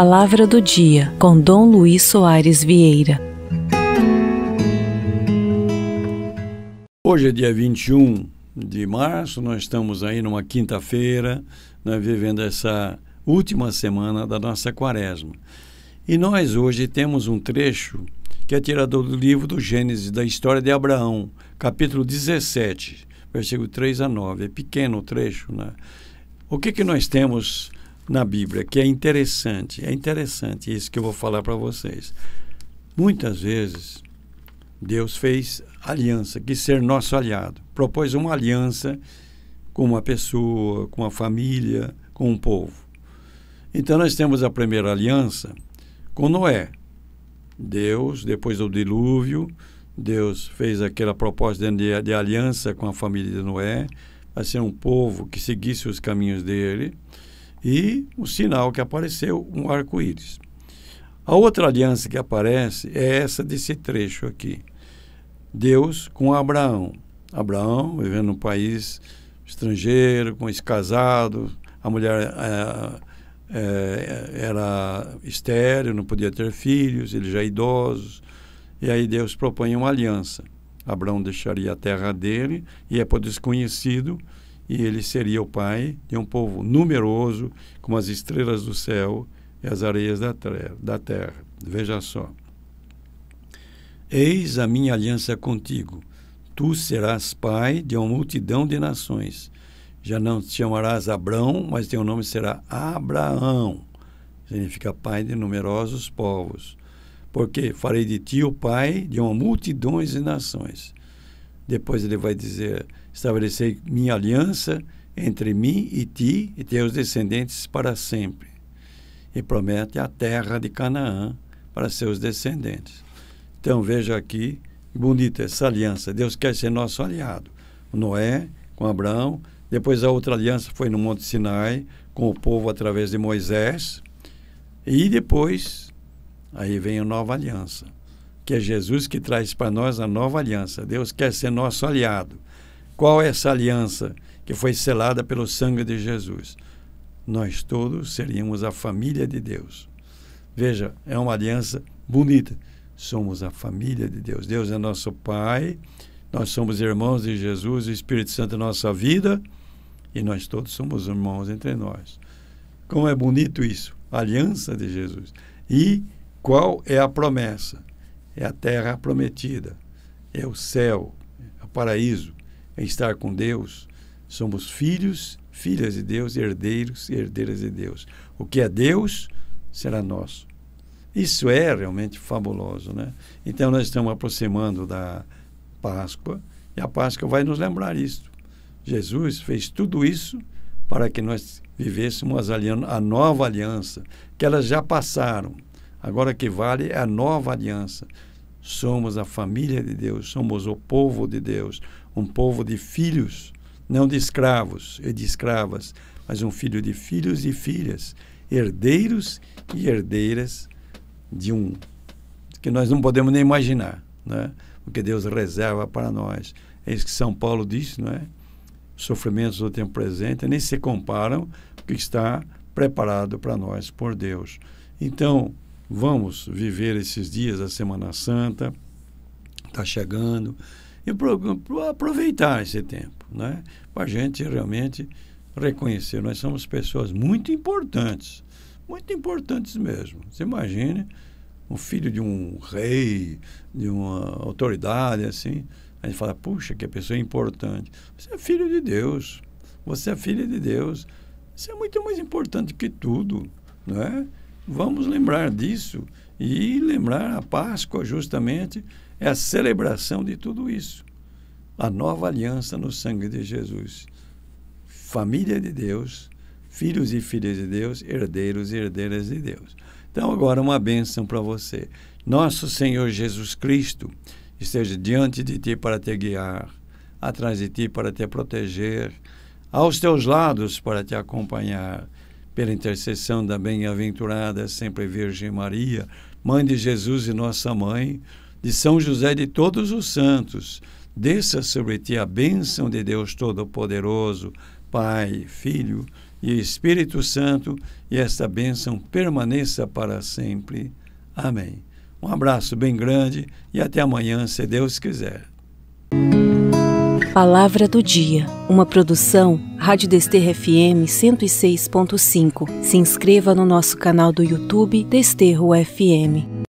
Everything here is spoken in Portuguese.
Palavra do Dia, com Dom Luiz Soares Vieira. Hoje é dia 21 de março, nós estamos aí numa quinta-feira, né, vivendo essa última semana da nossa quaresma. E nós hoje temos um trecho que é tirado do livro do Gênesis, da história de Abraão, capítulo 17, versículo 3 a 9. É pequeno o trecho, né? O que, que nós temos na Bíblia que é interessante, é interessante isso que eu vou falar para vocês. Muitas vezes Deus fez aliança, quis ser nosso aliado, propôs uma aliança com uma pessoa, com uma família, com um povo. Então nós temos a primeira aliança com Noé. Deus, depois do dilúvio, Deus fez aquela proposta de, de aliança com a família de Noé, a ser um povo que seguisse os caminhos dele e o sinal que apareceu, um arco-íris. A outra aliança que aparece é essa desse trecho aqui. Deus com Abraão. Abraão vivendo num país estrangeiro, com esse casado, a mulher é, é, era estéreo, não podia ter filhos, eles já idosos. E aí Deus propõe uma aliança. Abraão deixaria a terra dele e é por desconhecido e ele seria o pai de um povo numeroso, como as estrelas do céu e as areias da terra. Da terra. Veja só. Eis a minha aliança contigo. Tu serás pai de uma multidão de nações. Já não te chamarás Abrão, mas teu nome será Abraão. Significa pai de numerosos povos. Porque farei de ti o pai de uma multidão de nações. Depois ele vai dizer: estabelecer minha aliança entre mim e ti e teus descendentes para sempre. E promete a terra de Canaã para seus descendentes. Então veja aqui, bonita essa aliança. Deus quer ser nosso aliado. Noé com Abraão, depois a outra aliança foi no Monte Sinai com o povo através de Moisés. E depois aí vem a nova aliança, que é Jesus que traz para nós a nova aliança. Deus quer ser nosso aliado. Qual é essa aliança que foi selada pelo sangue de Jesus? Nós todos seríamos a família de Deus. Veja, é uma aliança bonita. Somos a família de Deus. Deus é nosso Pai, nós somos irmãos de Jesus, o Espírito Santo é nossa vida e nós todos somos irmãos entre nós. Como é bonito isso, a aliança de Jesus. E qual é a promessa? É a terra prometida, é o céu, é o paraíso é estar com Deus. Somos filhos, filhas de Deus, herdeiros e herdeiras de Deus. O que é Deus será nosso. Isso é realmente fabuloso, né? Então nós estamos aproximando da Páscoa e a Páscoa vai nos lembrar isso. Jesus fez tudo isso para que nós vivêssemos a nova aliança, que elas já passaram. Agora que vale é a nova aliança. Somos a família de Deus, somos o povo de Deus, um povo de filhos, não de escravos e de escravas, mas um filho de filhos e filhas, herdeiros e herdeiras de um que nós não podemos nem imaginar, né? O que Deus reserva para nós. É isso que São Paulo disse, não é? Sofrimentos do tempo presente nem se comparam com o que está preparado para nós por Deus. Então, vamos viver esses dias da Semana Santa, está chegando e pro, pro aproveitar esse tempo, né? Para a gente realmente reconhecer. Nós somos pessoas muito importantes, muito importantes mesmo. Você imagine um filho de um rei, de uma autoridade, assim. A gente fala, puxa, que a pessoa é importante. Você é filho de Deus. Você é filha de Deus. Isso é muito mais importante que tudo, não é? Vamos lembrar disso e lembrar a Páscoa justamente é a celebração de tudo isso a nova aliança no sangue de Jesus. Família de Deus, filhos e filhas de Deus, herdeiros e herdeiras de Deus. Então, agora uma bênção para você. Nosso Senhor Jesus Cristo esteja diante de ti para te guiar, atrás de ti para te proteger, aos teus lados para te acompanhar, pela intercessão da bem-aventurada sempre Virgem Maria, Mãe de Jesus e nossa Mãe, de São José de todos os santos, Desça sobre ti a bênção de Deus Todo-Poderoso, Pai, Filho e Espírito Santo, e esta bênção permaneça para sempre. Amém. Um abraço bem grande e até amanhã, se Deus quiser. Palavra do Dia, uma produção Rádio Desterro FM 106.5. Se inscreva no nosso canal do YouTube Desterro FM.